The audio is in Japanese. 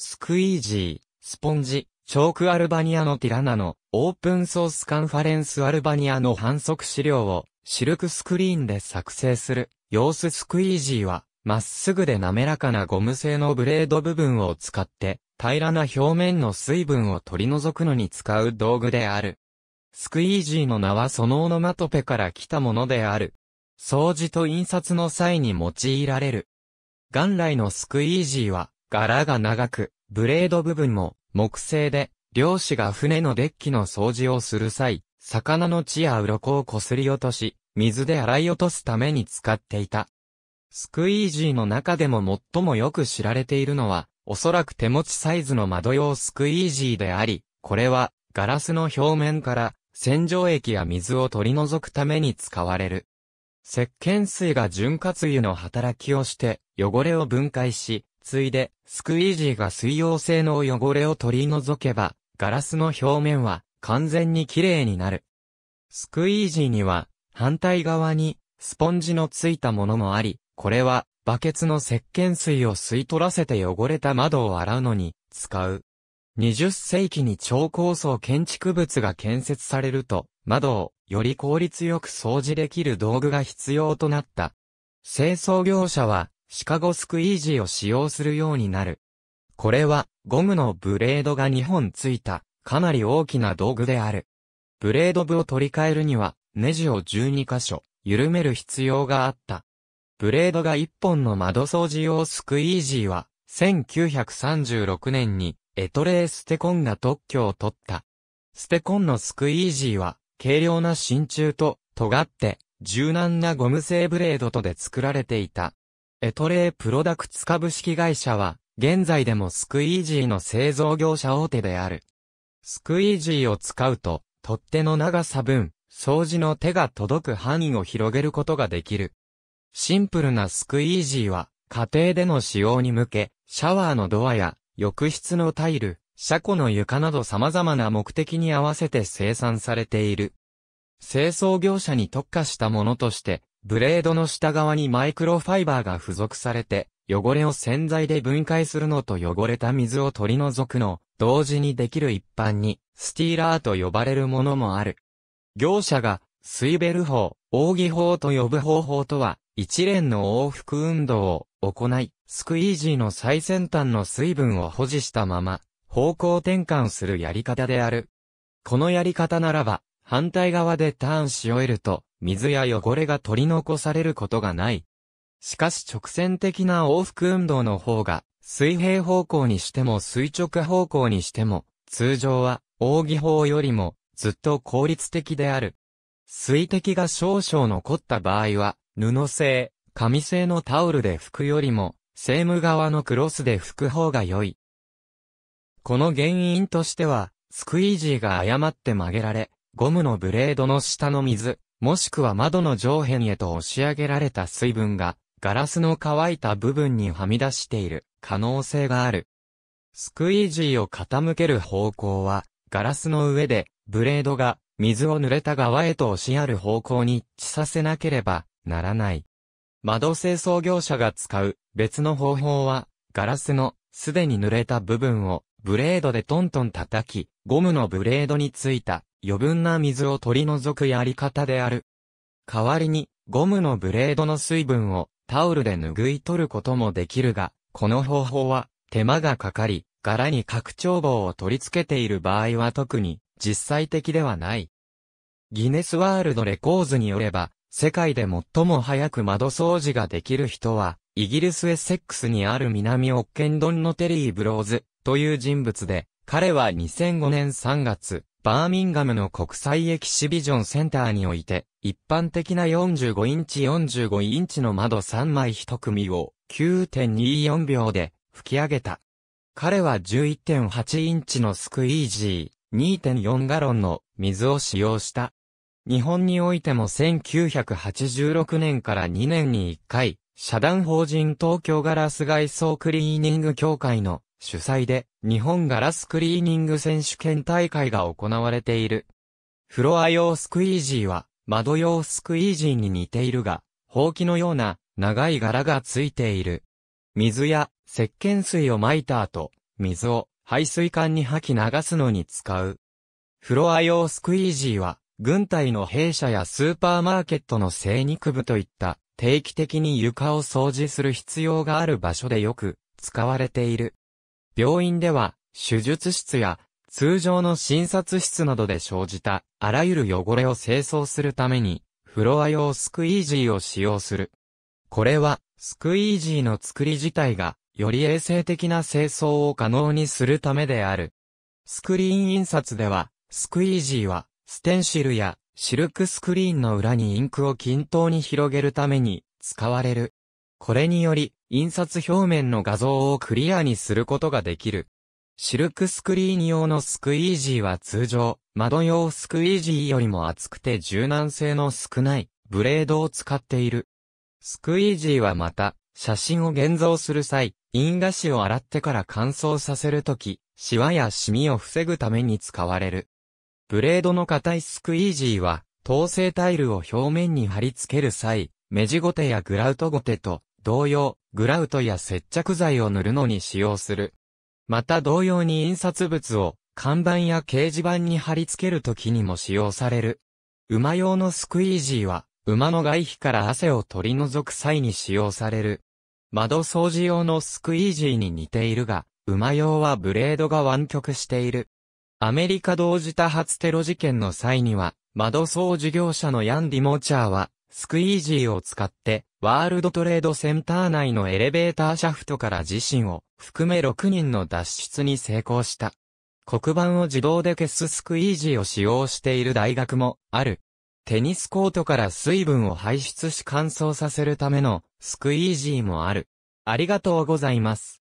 スクイージー、スポンジ、チョークアルバニアのティラナのオープンソースカンファレンスアルバニアの反則資料をシルクスクリーンで作成する様子スクイージーはまっすぐで滑らかなゴム製のブレード部分を使って平らな表面の水分を取り除くのに使う道具である。スクイージーの名はそのオノマトペから来たものである。掃除と印刷の際に用いられる。元来のスクイージーは柄が長く、ブレード部分も木製で、漁師が船のデッキの掃除をする際、魚の血や鱗をこすり落とし、水で洗い落とすために使っていた。スクイージーの中でも最もよく知られているのは、おそらく手持ちサイズの窓用スクイージーであり、これはガラスの表面から洗浄液や水を取り除くために使われる。石鹸水が潤滑油の働きをして汚れを分解し、ついで、スクイージーが水溶性の汚れを取り除けば、ガラスの表面は完全に綺麗になる。スクイージーには、反対側に、スポンジのついたものもあり、これは、バケツの石鹸水を吸い取らせて汚れた窓を洗うのに、使う。20世紀に超高層建築物が建設されると、窓をより効率よく掃除できる道具が必要となった。清掃業者は、シカゴスクイージーを使用するようになる。これは、ゴムのブレードが2本ついた、かなり大きな道具である。ブレード部を取り替えるには、ネジを12箇所、緩める必要があった。ブレードが1本の窓掃除用スクイージーは、1936年に、エトレー・ステコンが特許を取った。ステコンのスクイージーは、軽量な真鍮と、尖って、柔軟なゴム製ブレードとで作られていた。エトレープロダクツ株式会社は、現在でもスクイージーの製造業者大手である。スクイージーを使うと、取っ手の長さ分、掃除の手が届く範囲を広げることができる。シンプルなスクイージーは、家庭での使用に向け、シャワーのドアや、浴室のタイル、車庫の床など様々な目的に合わせて生産されている。清掃業者に特化したものとして、ブレードの下側にマイクロファイバーが付属されて、汚れを洗剤で分解するのと汚れた水を取り除くの、同時にできる一般に、スティーラーと呼ばれるものもある。業者が、スイベル法、扇法と呼ぶ方法とは、一連の往復運動を行い、スクイージーの最先端の水分を保持したまま、方向転換するやり方である。このやり方ならば、反対側でターンし終えると、水や汚れが取り残されることがない。しかし直線的な往復運動の方が、水平方向にしても垂直方向にしても、通常は、扇法よりも、ずっと効率的である。水滴が少々残った場合は、布製、紙製のタオルで拭くよりも、セーム側のクロスで拭く方が良い。この原因としては、スクイージーが誤って曲げられ、ゴムのブレードの下の水、もしくは窓の上辺へと押し上げられた水分が、ガラスの乾いた部分にはみ出している可能性がある。スクイージーを傾ける方向は、ガラスの上で、ブレードが水を濡れた側へと押しやる方向に一致させなければならない。窓清掃業者が使う別の方法は、ガラスのすでに濡れた部分をブレードでトントン叩き、ゴムのブレードについた余分な水を取り除くやり方である。代わりに、ゴムのブレードの水分をタオルで拭い取ることもできるが、この方法は手間がかかり、柄に拡張棒を取り付けている場合は特に実際的ではない。ギネスワールドレコーズによれば、世界で最も早く窓掃除ができる人は、イギリスエセックスにある南オッケンドンのテリー・ブローズという人物で、彼は2005年3月、バーミンガムの国際エキシビジョンセンターにおいて、一般的な45インチ45インチの窓3枚1組を9.24秒で吹き上げた。彼は11.8インチのスクイージー、2.4ガロンの水を使用した。日本においても1986年から2年に1回、社団法人東京ガラス外装クリーニング協会の主催で日本ガラスクリーニング選手権大会が行われている。フロア用スクイージーは窓用スクイージーに似ているが、ほうきのような長い柄がついている。水や石鹸水をまいた後、水を排水管に吐き流すのに使う。フロア用スクイージーは、軍隊の兵舎やスーパーマーケットの精肉部といった定期的に床を掃除する必要がある場所でよく使われている。病院では、手術室や通常の診察室などで生じたあらゆる汚れを清掃するために、フロア用スクイージーを使用する。これは、スクイージーの作り自体が、より衛生的な清掃を可能にするためである。スクリーン印刷では、スクイージーは、ステンシルやシルクスクリーンの裏にインクを均等に広げるために使われるこれにより、印刷表面の画像をクリアにすることができる。シルクスクリーン用のスクイージーは通常、窓用スクイージーよりも厚くて柔軟性の少ないブレードを使っている。スクイージーはまた、写真を現像する際、印画紙を洗ってから乾燥させるとき、シワやシミを防ぐために使われる。ブレードの硬いスクイージーは、統制タイルを表面に貼り付ける際、目地ゴテやグラウトゴテと同様、グラウトや接着剤を塗るのに使用する。また同様に印刷物を看板や掲示板に貼り付けるときにも使用される。馬用のスクイージーは、馬の外皮から汗を取り除く際に使用される。窓掃除用のスクイージーに似ているが、馬用はブレードが湾曲している。アメリカ同時多発テロ事件の際には、窓掃除業者のヤンディ・モーチャーは、スクイージーを使って、ワールドトレードセンター内のエレベーターシャフトから自身を含め6人の脱出に成功した。黒板を自動で消すスクイージーを使用している大学もある。テニスコートから水分を排出し乾燥させるためのスクイージーもある。ありがとうございます。